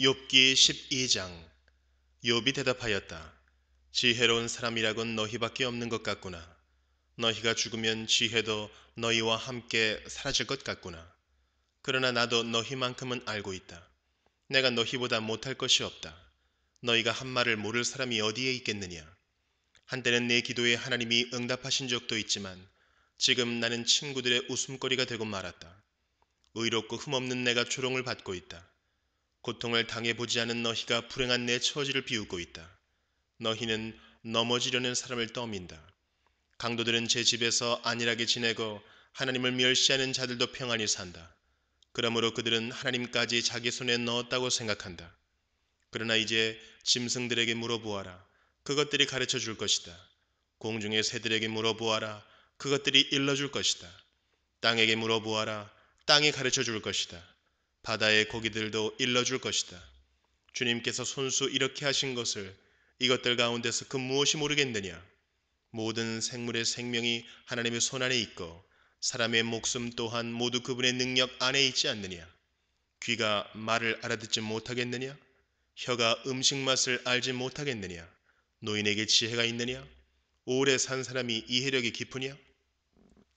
욥기 12장 욥이 대답하였다. 지혜로운 사람이라곤 너희밖에 없는 것 같구나. 너희가 죽으면 지혜도 너희와 함께 사라질 것 같구나. 그러나 나도 너희만큼은 알고 있다. 내가 너희보다 못할 것이 없다. 너희가 한 말을 모를 사람이 어디에 있겠느냐. 한때는 내 기도에 하나님이 응답하신 적도 있지만 지금 나는 친구들의 웃음거리가 되고 말았다. 의롭고 흠없는 내가 조롱을 받고 있다. 고통을 당해보지 않은 너희가 불행한 내 처지를 비웃고 있다. 너희는 넘어지려는 사람을 떠민다. 강도들은 제 집에서 안일하게 지내고 하나님을 멸시하는 자들도 평안히 산다. 그러므로 그들은 하나님까지 자기 손에 넣었다고 생각한다. 그러나 이제 짐승들에게 물어보아라. 그것들이 가르쳐 줄 것이다. 공중의 새들에게 물어보아라. 그것들이 일러줄 것이다. 땅에게 물어보아라. 땅이 가르쳐 줄 것이다. 바다의 고기들도 일러줄 것이다. 주님께서 손수 이렇게 하신 것을 이것들 가운데서 그 무엇이 모르겠느냐? 모든 생물의 생명이 하나님의 손 안에 있고 사람의 목숨 또한 모두 그분의 능력 안에 있지 않느냐? 귀가 말을 알아듣지 못하겠느냐? 혀가 음식 맛을 알지 못하겠느냐? 노인에게 지혜가 있느냐? 오래 산 사람이 이해력이 깊으냐?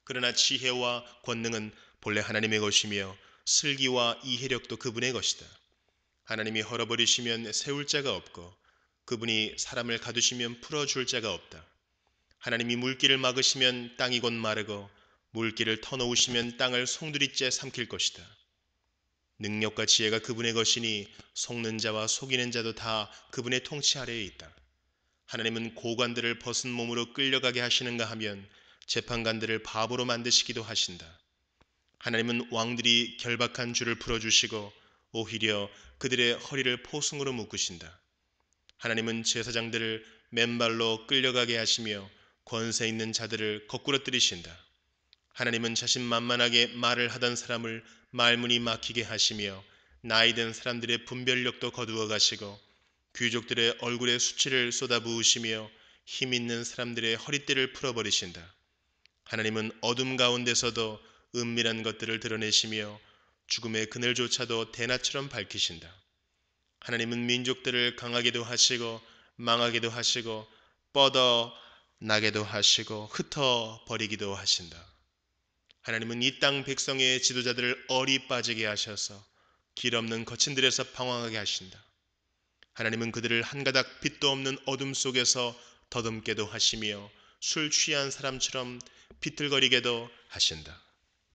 그러나 지혜와 권능은 본래 하나님의 것이며 슬기와 이해력도 그분의 것이다. 하나님이 헐어버리시면 세울 자가 없고 그분이 사람을 가두시면 풀어줄 자가 없다. 하나님이 물길을 막으시면 땅이 곧 마르고 물길을 터놓으시면 땅을 송두리째 삼킬 것이다. 능력과 지혜가 그분의 것이니 속는 자와 속이는 자도 다 그분의 통치 아래에 있다. 하나님은 고관들을 벗은 몸으로 끌려가게 하시는가 하면 재판관들을 바보로 만드시기도 하신다. 하나님은 왕들이 결박한 줄을 풀어주시고 오히려 그들의 허리를 포승으로 묶으신다. 하나님은 제사장들을 맨발로 끌려가게 하시며 권세 있는 자들을 거꾸러뜨리신다. 하나님은 자신만만하게 말을 하던 사람을 말문이 막히게 하시며 나이든 사람들의 분별력도 거두어 가시고 귀족들의 얼굴에 수치를 쏟아부으시며 힘 있는 사람들의 허리띠를 풀어버리신다. 하나님은 어둠 가운데서도 은밀한 것들을 드러내시며 죽음의 그늘조차도 대낮처럼 밝히신다. 하나님은 민족들을 강하게도 하시고 망하게도 하시고 뻗어 나게도 하시고 흩어 버리기도 하신다. 하나님은 이 땅 백성의 지도자들을 어리 빠지게 하셔서 길 없는 거친들에서 방황하게 하신다. 하나님은 그들을 한 가닥 빛도 없는 어둠 속에서 더듬게도 하시며 술 취한 사람처럼 비틀거리게도 하신다.